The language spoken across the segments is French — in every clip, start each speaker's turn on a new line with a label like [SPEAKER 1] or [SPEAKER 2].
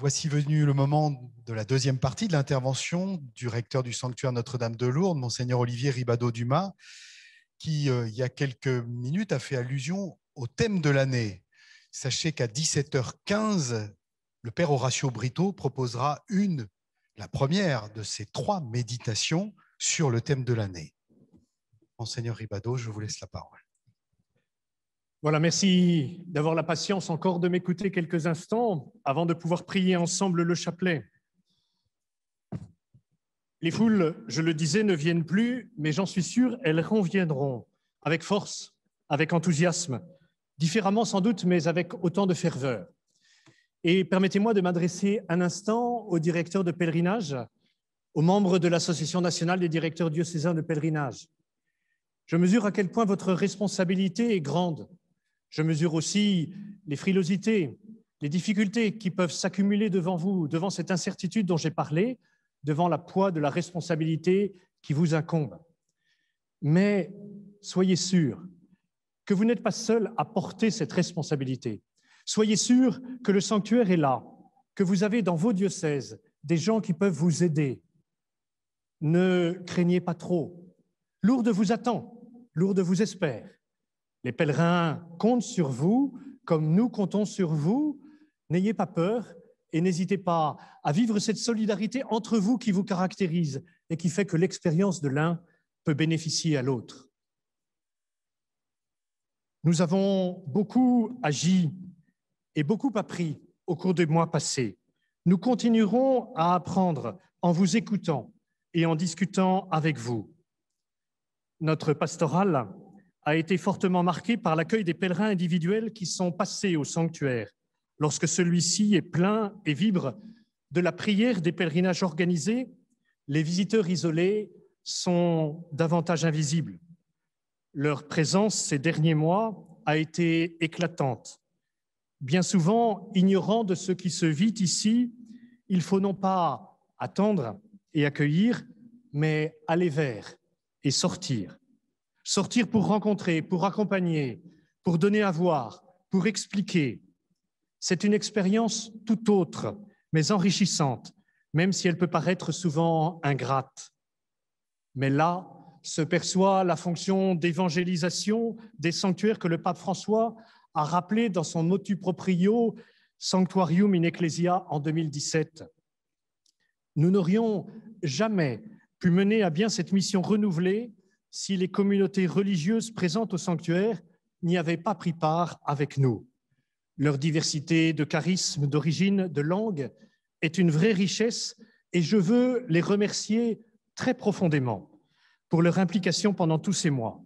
[SPEAKER 1] Voici venu le moment de la deuxième partie de l'intervention du recteur du sanctuaire Notre-Dame de Lourdes, monseigneur Olivier ribadeau dumas qui, euh, il y a quelques minutes, a fait allusion au thème de l'année. Sachez qu'à 17h15, le père Horacio Brito proposera une, la première de ses trois méditations sur le thème de l'année.
[SPEAKER 2] Monseigneur Ribadeau, je vous laisse la parole. Voilà, merci d'avoir la patience encore de m'écouter quelques instants avant de pouvoir prier ensemble le chapelet. Les foules, je le disais, ne viennent plus, mais j'en suis sûr, elles reviendront avec force, avec enthousiasme, différemment sans doute, mais avec autant de ferveur. Et permettez-moi de m'adresser un instant au directeur de pèlerinage, aux membres de l'Association nationale des directeurs diocésains de pèlerinage. Je mesure à quel point votre responsabilité est grande je mesure aussi les frilosités, les difficultés qui peuvent s'accumuler devant vous, devant cette incertitude dont j'ai parlé, devant la poids de la responsabilité qui vous incombe. Mais soyez sûr que vous n'êtes pas seul à porter cette responsabilité. Soyez sûr que le sanctuaire est là, que vous avez dans vos diocèses des gens qui peuvent vous aider. Ne craignez pas trop. Lourdes vous attend, Lourdes vous espère. Les pèlerins comptent sur vous comme nous comptons sur vous. N'ayez pas peur et n'hésitez pas à vivre cette solidarité entre vous qui vous caractérise et qui fait que l'expérience de l'un peut bénéficier à l'autre. Nous avons beaucoup agi et beaucoup appris au cours des mois passés. Nous continuerons à apprendre en vous écoutant et en discutant avec vous. Notre pastorale a été fortement marqué par l'accueil des pèlerins individuels qui sont passés au sanctuaire, lorsque celui-ci est plein et vibre de la prière des pèlerinages organisés, les visiteurs isolés sont davantage invisibles. Leur présence ces derniers mois a été éclatante. Bien souvent, ignorant de ce qui se vit ici, il faut non pas attendre et accueillir, mais aller vers et sortir sortir pour rencontrer, pour accompagner, pour donner à voir, pour expliquer. C'est une expérience tout autre, mais enrichissante, même si elle peut paraître souvent ingrate. Mais là se perçoit la fonction d'évangélisation des sanctuaires que le pape François a rappelé dans son motu proprio Sanctuarium in Ecclesia en 2017. Nous n'aurions jamais pu mener à bien cette mission renouvelée si les communautés religieuses présentes au sanctuaire n'y avaient pas pris part avec nous. Leur diversité de charisme, d'origine, de langue est une vraie richesse et je veux les remercier très profondément pour leur implication pendant tous ces mois.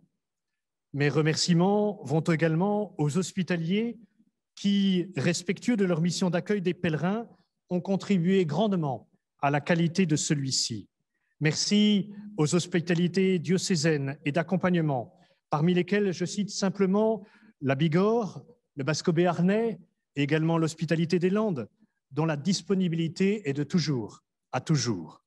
[SPEAKER 2] Mes remerciements vont également aux hospitaliers qui, respectueux de leur mission d'accueil des pèlerins, ont contribué grandement à la qualité de celui-ci. Merci aux hospitalités diocésaines et d'accompagnement, parmi lesquelles je cite simplement la Bigorre, le Basco-Béarnais et également l'hospitalité des Landes, dont la disponibilité est de toujours à toujours.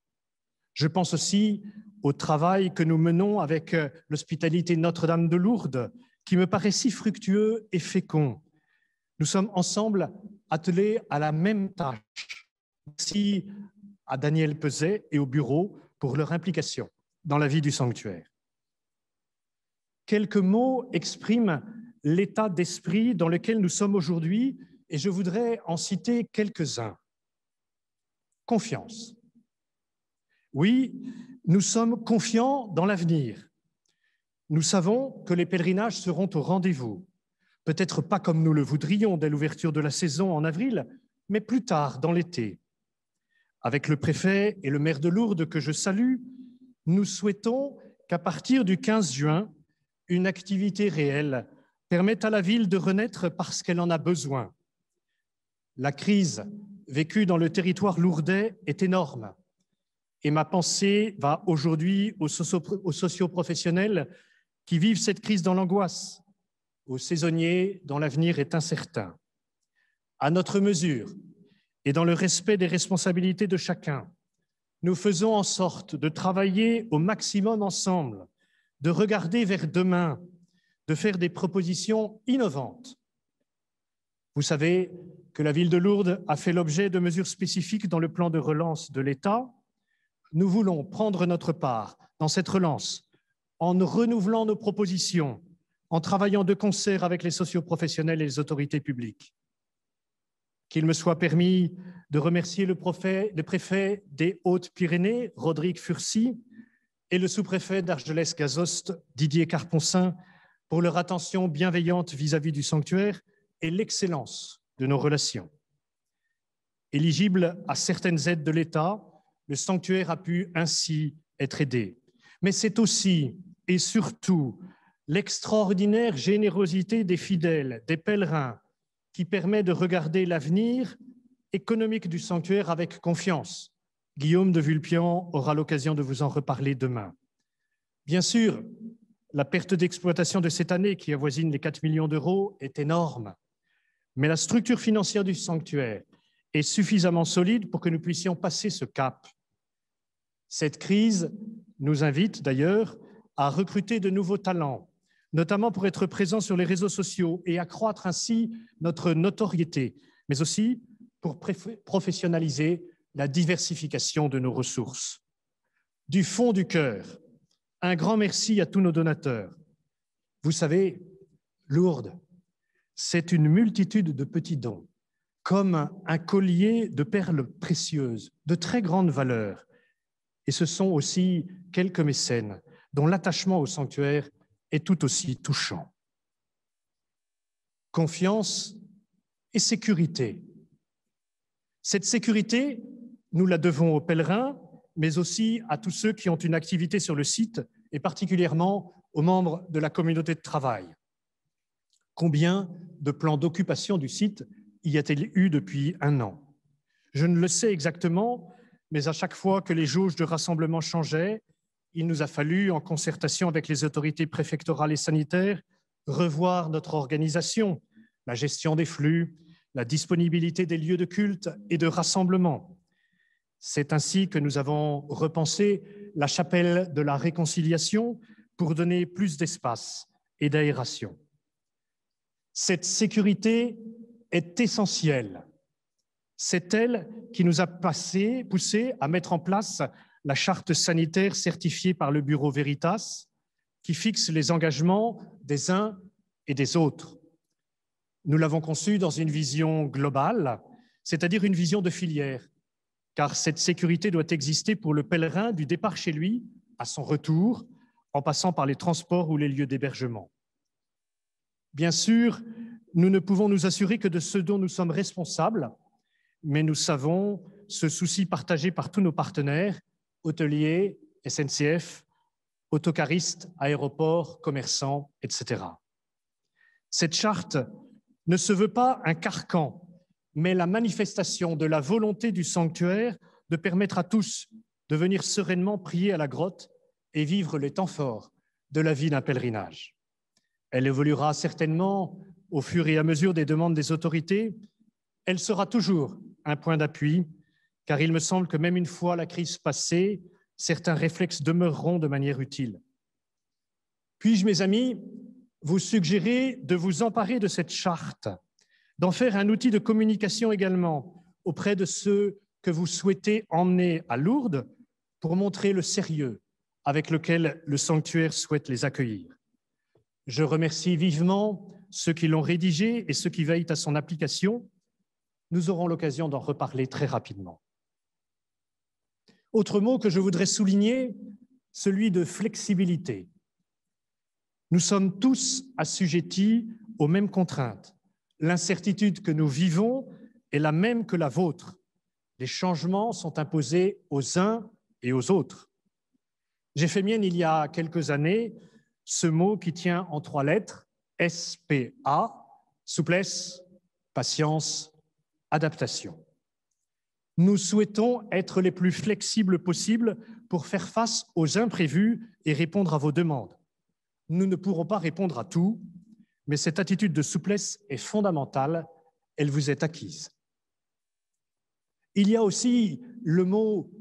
[SPEAKER 2] Je pense aussi au travail que nous menons avec euh, l'hospitalité Notre-Dame de Lourdes, qui me paraît si fructueux et fécond. Nous sommes ensemble attelés à la même tâche. Merci à Daniel Peset et au bureau pour leur implication dans la vie du sanctuaire. Quelques mots expriment l'état d'esprit dans lequel nous sommes aujourd'hui et je voudrais en citer quelques-uns. Confiance. Oui, nous sommes confiants dans l'avenir. Nous savons que les pèlerinages seront au rendez-vous. Peut-être pas comme nous le voudrions dès l'ouverture de la saison en avril, mais plus tard dans l'été. Avec le préfet et le maire de Lourdes que je salue, nous souhaitons qu'à partir du 15 juin, une activité réelle permette à la ville de renaître parce qu'elle en a besoin. La crise vécue dans le territoire lourdais est énorme et ma pensée va aujourd'hui aux, aux socioprofessionnels qui vivent cette crise dans l'angoisse, aux saisonniers dont l'avenir est incertain. À notre mesure, et dans le respect des responsabilités de chacun, nous faisons en sorte de travailler au maximum ensemble, de regarder vers demain, de faire des propositions innovantes. Vous savez que la ville de Lourdes a fait l'objet de mesures spécifiques dans le plan de relance de l'État. Nous voulons prendre notre part dans cette relance en renouvelant nos propositions, en travaillant de concert avec les socioprofessionnels et les autorités publiques. Qu'il me soit permis de remercier le, préfet des Hautes-Pyrénées, Rodrigue Furcy, et le sous-préfet d'Argelès-Gazost, Didier Carponcin, pour leur attention bienveillante vis à -vis du sanctuaire et l'excellence de nos relations. Éligible à certaines aides de l'État, le sanctuaire a pu ainsi être aidé. Mais c'est aussi et surtout l'extraordinaire générosité des fidèles, des pèlerins, qui permet de regarder l'avenir économique du sanctuaire avec confiance. Guillaume de Vulpian aura l'occasion de vous en reparler demain. Bien sûr, la perte d'exploitation de cette année, qui avoisine les 4 millions d'euros, est énorme. Mais la structure financière du sanctuaire est suffisamment solide pour que nous puissions passer ce cap. Cette crise nous invite d'ailleurs à recruter de nouveaux talents notamment pour être présent sur les réseaux sociaux et accroître ainsi notre notoriété, mais aussi pour professionnaliser la diversification de nos ressources. Du fond du cœur, un grand merci à tous nos donateurs. Vous savez, Lourdes, c'est une multitude de petits dons, comme un collier de perles précieuses, de très grande valeur. Et ce sont aussi quelques mécènes dont l'attachement au sanctuaire est tout aussi touchant. Confiance et sécurité. Cette sécurité, nous la devons aux pèlerins, mais aussi à tous ceux qui ont une activité sur le site et particulièrement aux membres de la communauté de travail. Combien de plans d'occupation du site y a-t-il eu depuis un an Je ne le sais exactement, mais à chaque fois que les jauges de rassemblement changeaient, il nous a fallu, en concertation avec les autorités préfectorales et sanitaires, revoir notre organisation, la gestion des flux, la disponibilité des lieux de culte et de rassemblement. C'est ainsi que nous avons repensé la chapelle de la réconciliation pour donner plus d'espace et d'aération. Cette sécurité est essentielle. C'est elle qui nous a passé, poussé à mettre en place la charte sanitaire certifiée par le Bureau Veritas, qui fixe les engagements des uns et des autres. Nous l'avons conçue dans une vision globale, c'est-à-dire une vision de filière, car cette sécurité doit exister pour le pèlerin du départ chez lui à son retour, en passant par les transports ou les lieux d'hébergement. Bien sûr, nous ne pouvons nous assurer que de ce dont nous sommes responsables, mais nous savons ce souci partagé par tous nos partenaires hôteliers, SNCF, autocaristes, aéroports, commerçants, etc. Cette charte ne se veut pas un carcan, mais la manifestation de la volonté du sanctuaire de permettre à tous de venir sereinement prier à la grotte et vivre les temps forts de la vie d'un pèlerinage. Elle évoluera certainement au fur et à mesure des demandes des autorités. Elle sera toujours un point d'appui car il me semble que même une fois la crise passée, certains réflexes demeureront de manière utile. Puis-je, mes amis, vous suggérer de vous emparer de cette charte, d'en faire un outil de communication également auprès de ceux que vous souhaitez emmener à Lourdes pour montrer le sérieux avec lequel le sanctuaire souhaite les accueillir. Je remercie vivement ceux qui l'ont rédigé et ceux qui veillent à son application. Nous aurons l'occasion d'en reparler très rapidement. Autre mot que je voudrais souligner, celui de flexibilité. Nous sommes tous assujettis aux mêmes contraintes. L'incertitude que nous vivons est la même que la vôtre. Les changements sont imposés aux uns et aux autres. J'ai fait mienne il y a quelques années ce mot qui tient en trois lettres, SPA, souplesse, patience, adaptation. Nous souhaitons être les plus flexibles possibles pour faire face aux imprévus et répondre à vos demandes. Nous ne pourrons pas répondre à tout, mais cette attitude de souplesse est fondamentale, elle vous est acquise. Il y a aussi le mot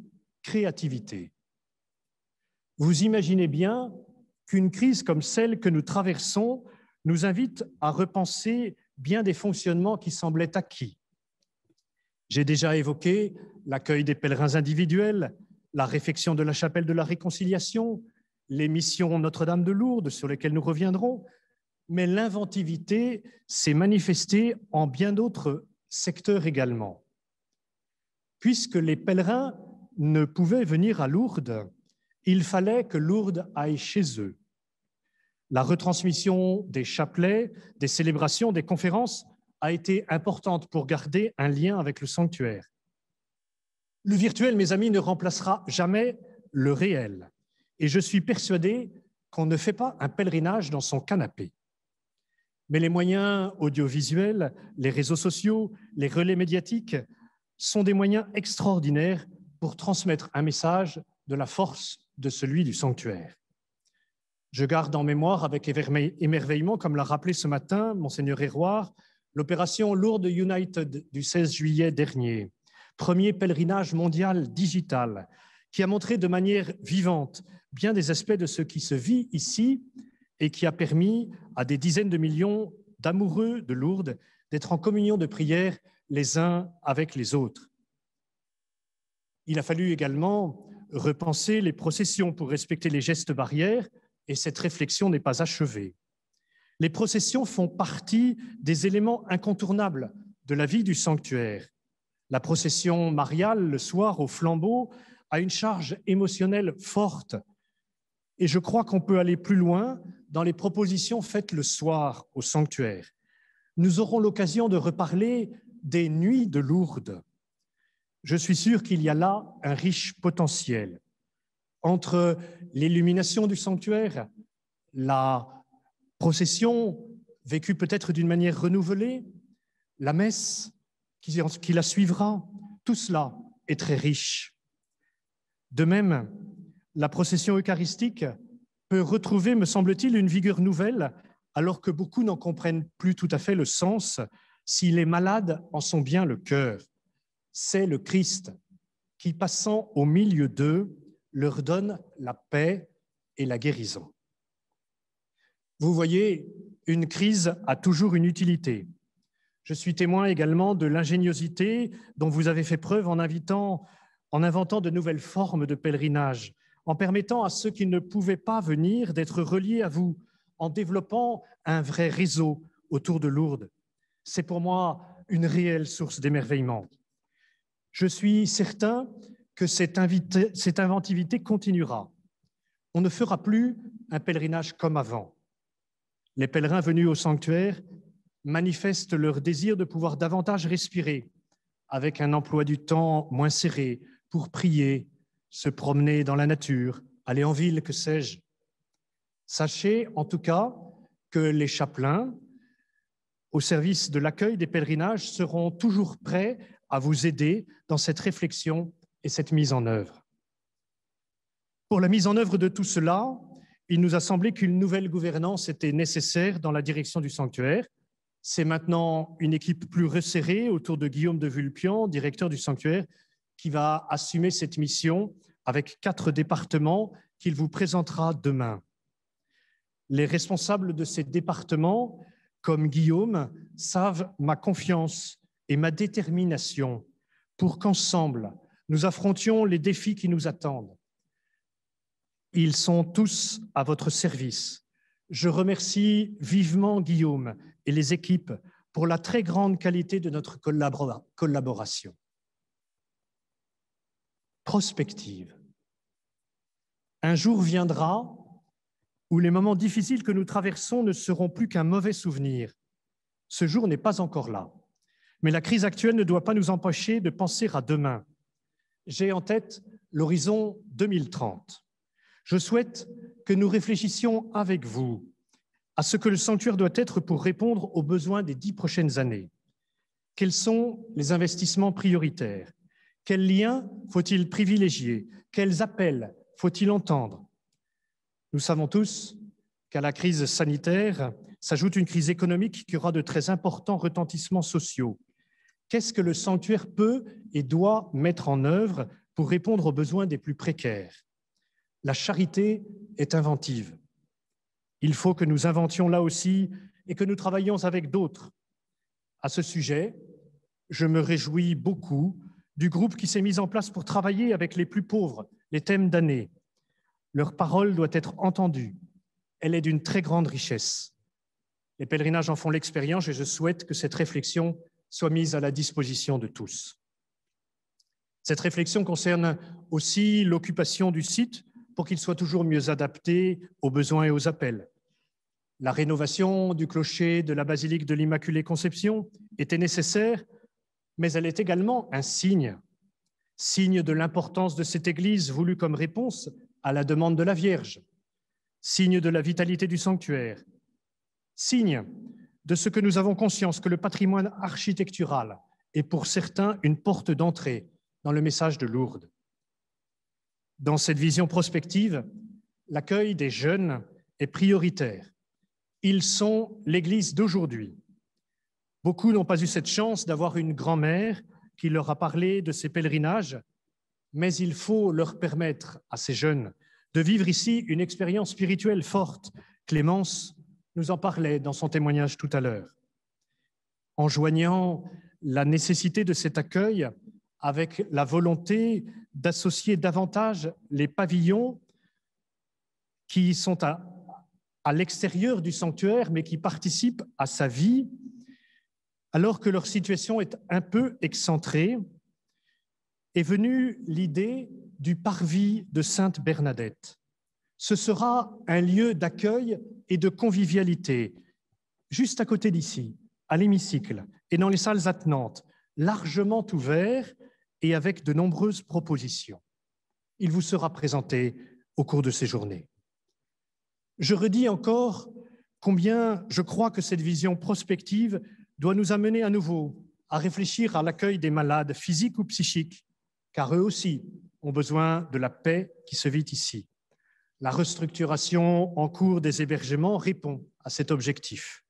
[SPEAKER 2] créativité. Vous imaginez bien qu'une crise comme celle que nous traversons nous invite à repenser bien des fonctionnements qui semblaient acquis. J'ai déjà évoqué l'accueil des pèlerins individuels, la réfection de la chapelle de la réconciliation, les missions Notre-Dame de Lourdes sur lesquelles nous reviendrons, mais l'inventivité s'est manifestée en bien d'autres secteurs également. Puisque les pèlerins ne pouvaient venir à Lourdes, il fallait que Lourdes aille chez eux. La retransmission des chapelets, des célébrations, des conférences a été importante pour garder un lien avec le sanctuaire. Le virtuel, mes amis, ne remplacera jamais le réel. Et je suis persuadé qu'on ne fait pas un pèlerinage dans son canapé. Mais les moyens audiovisuels, les réseaux sociaux, les relais médiatiques sont des moyens extraordinaires pour transmettre un message de la force de celui du sanctuaire. Je garde en mémoire avec émerveillement, comme l'a rappelé ce matin monseigneur Héroir, l'opération Lourdes United du 16 juillet dernier, premier pèlerinage mondial digital, qui a montré de manière vivante bien des aspects de ce qui se vit ici et qui a permis à des dizaines de millions d'amoureux de Lourdes d'être en communion de prière les uns avec les autres. Il a fallu également repenser les processions pour respecter les gestes barrières et cette réflexion n'est pas achevée. Les processions font partie des éléments incontournables de la vie du sanctuaire. La procession mariale le soir au flambeau a une charge émotionnelle forte. Et je crois qu'on peut aller plus loin dans les propositions faites le soir au sanctuaire. Nous aurons l'occasion de reparler des nuits de Lourdes. Je suis sûr qu'il y a là un riche potentiel entre l'illumination du sanctuaire, la procession vécue peut-être d'une manière renouvelée, la messe qui, la suivra, tout cela est très riche. De même, la procession eucharistique peut retrouver, me semble-t-il, une vigueur nouvelle, alors que beaucoup n'en comprennent plus tout à fait le sens, si les malades en sont bien le cœur. C'est le Christ qui, passant au milieu d'eux, leur donne la paix et la guérison. Vous voyez, une crise a toujours une utilité. Je suis témoin également de l'ingéniosité dont vous avez fait preuve en, en inventant de nouvelles formes de pèlerinage, en permettant à ceux qui ne pouvaient pas venir d'être reliés à vous, en développant un vrai réseau autour de Lourdes. C'est pour moi une réelle source d'émerveillement. Je suis certain que cette, cette inventivité continuera. On ne fera plus un pèlerinage comme avant. Les pèlerins venus au sanctuaire manifestent leur désir de pouvoir davantage respirer, avec un emploi du temps moins serré, pour prier, se promener dans la nature, aller en ville, que sais-je. Sachez en tout cas que les chapelains, au service de l'accueil des pèlerinages, seront toujours prêts à vous aider dans cette réflexion et cette mise en œuvre. Pour la mise en œuvre de tout cela, il nous a semblé qu'une nouvelle gouvernance était nécessaire dans la direction du sanctuaire. C'est maintenant une équipe plus resserrée autour de Guillaume de Vulpian, directeur du sanctuaire, qui va assumer cette mission avec quatre départements qu'il vous présentera demain. Les responsables de ces départements, comme Guillaume, savent ma confiance et ma détermination pour qu'ensemble, nous affrontions les défis qui nous attendent ils sont tous à votre service. Je remercie vivement Guillaume et les équipes pour la très grande qualité de notre collaboration. Prospective. Un jour viendra où les moments difficiles que nous traversons ne seront plus qu'un mauvais souvenir. Ce jour n'est pas encore là. Mais la crise actuelle ne doit pas nous empêcher de penser à demain. J'ai en tête l'horizon 2030. Je souhaite que nous réfléchissions avec vous à ce que le sanctuaire doit être pour répondre aux besoins des dix prochaines années. Quels sont les investissements prioritaires Quels liens faut-il privilégier Quels appels faut-il entendre Nous savons tous qu'à la crise sanitaire s'ajoute une crise économique qui aura de très importants retentissements sociaux. Qu'est-ce que le sanctuaire peut et doit mettre en œuvre pour répondre aux besoins des plus précaires la charité est inventive. Il faut que nous inventions là aussi et que nous travaillions avec d'autres. À ce sujet, je me réjouis beaucoup du groupe qui s'est mis en place pour travailler avec les plus pauvres, les thèmes d'année. Leur parole doit être entendue. Elle est d'une très grande richesse. Les pèlerinages en font l'expérience et je souhaite que cette réflexion soit mise à la disposition de tous. Cette réflexion concerne aussi l'occupation du site pour qu'il soit toujours mieux adapté aux besoins et aux appels. La rénovation du clocher de la basilique de l'Immaculée Conception était nécessaire, mais elle est également un signe, signe de l'importance de cette Église voulue comme réponse à la demande de la Vierge, signe de la vitalité du sanctuaire, signe de ce que nous avons conscience que le patrimoine architectural est pour certains une porte d'entrée dans le message de Lourdes. Dans cette vision prospective, l'accueil des jeunes est prioritaire. Ils sont l'Église d'aujourd'hui. Beaucoup n'ont pas eu cette chance d'avoir une grand-mère qui leur a parlé de ces pèlerinages, mais il faut leur permettre à ces jeunes de vivre ici une expérience spirituelle forte. Clémence nous en parlait dans son témoignage tout à l'heure. En joignant la nécessité de cet accueil avec la volonté d'associer davantage les pavillons qui sont à, l'extérieur du sanctuaire, mais qui participent à sa vie, alors que leur situation est un peu excentrée, est venue l'idée du parvis de Sainte Bernadette. Ce sera un lieu d'accueil et de convivialité, juste à côté d'ici, à l'hémicycle et dans les salles attenantes, largement ouvert et avec de nombreuses propositions. Il vous sera présenté au cours de ces journées. Je redis encore combien je crois que cette vision prospective doit nous amener à nouveau à réfléchir à l'accueil des malades physiques ou psychiques, car eux aussi ont besoin de la paix qui se vit ici. La restructuration en cours des hébergements répond à cet objectif.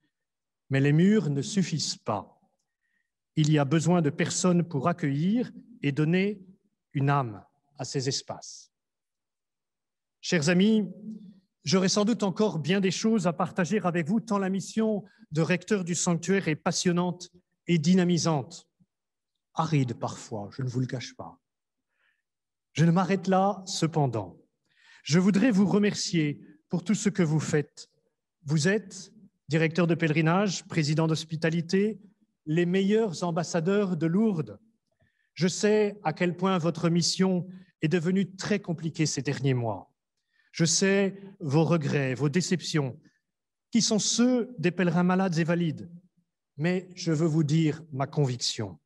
[SPEAKER 2] Mais les murs ne suffisent pas. Il y a besoin de personnes pour accueillir et donner une âme à ces espaces. Chers amis, j'aurai sans doute encore bien des choses à partager avec vous, tant la mission de recteur du sanctuaire est passionnante et dynamisante, aride parfois, je ne vous le cache pas. Je ne m'arrête là cependant. Je voudrais vous remercier pour tout ce que vous faites. Vous êtes directeur de pèlerinage, président d'hospitalité, les meilleurs ambassadeurs de Lourdes, je sais à quel point votre mission est devenue très compliquée ces derniers mois. Je sais vos regrets, vos déceptions, qui sont ceux des pèlerins malades et valides. Mais je veux vous dire ma conviction.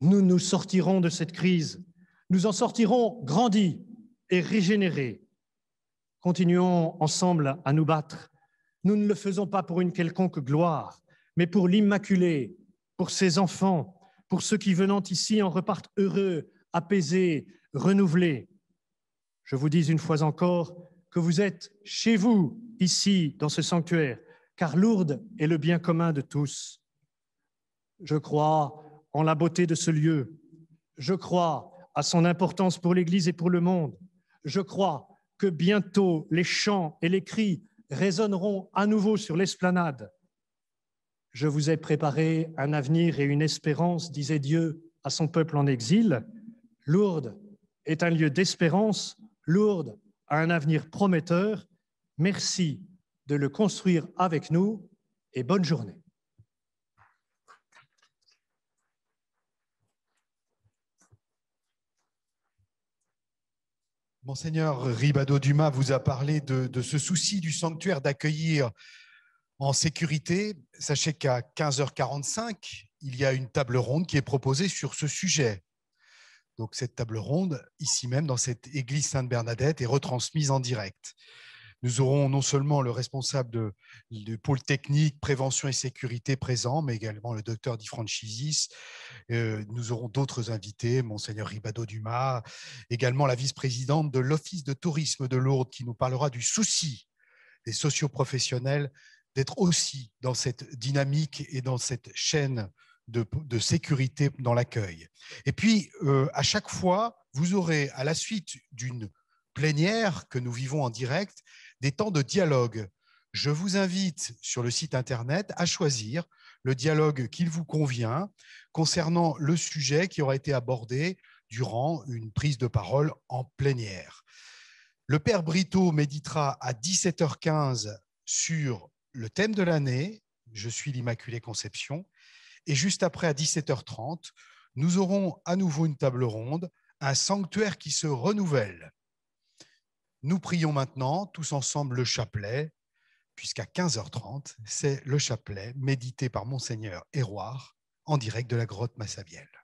[SPEAKER 2] Nous nous sortirons de cette crise. Nous en sortirons grandis et régénérés. Continuons ensemble à nous battre. Nous ne le faisons pas pour une quelconque gloire, mais pour l'Immaculée, pour ses enfants, pour ceux qui venant ici en repartent heureux, apaisés, renouvelés. Je vous dis une fois encore que vous êtes chez vous, ici, dans ce sanctuaire, car Lourdes est le bien commun de tous. Je crois en la beauté de ce lieu. Je crois à son importance pour l'Église et pour le monde. Je crois que bientôt les chants et les cris résonneront à nouveau sur l'esplanade. Je vous ai préparé un avenir et une espérance, disait Dieu à son peuple en exil. Lourdes est un lieu d'espérance, Lourdes a un avenir prometteur. Merci de le construire avec nous et bonne journée.
[SPEAKER 1] Monseigneur Ribado Dumas vous a parlé de, de ce souci du sanctuaire d'accueillir en sécurité, sachez qu'à 15h45, il y a une table ronde qui est proposée sur ce sujet. Donc cette table ronde, ici même dans cette église Sainte-Bernadette, est retransmise en direct. Nous aurons non seulement le responsable de, du pôle technique, prévention et sécurité présent, mais également le docteur Di euh, nous aurons d'autres invités, monseigneur Ribado Dumas, également la vice-présidente de l'Office de tourisme de Lourdes qui nous parlera du souci des socioprofessionnels d'être aussi dans cette dynamique et dans cette chaîne de, sécurité dans l'accueil. Et puis, euh, à chaque fois, vous aurez, à la suite d'une plénière que nous vivons en direct, des temps de dialogue. Je vous invite sur le site Internet à choisir le dialogue qu'il vous convient concernant le sujet qui aura été abordé durant une prise de parole en plénière. Le père Brito méditera à 17h15 sur le thème de l'année, je suis l'Immaculée Conception. Et juste après, à 17h30, nous aurons à nouveau une table ronde, un sanctuaire qui se renouvelle. Nous prions maintenant tous ensemble le chapelet, puisqu'à 15h30, c'est le chapelet médité par monseigneur Héroard en direct de la grotte Massabielle.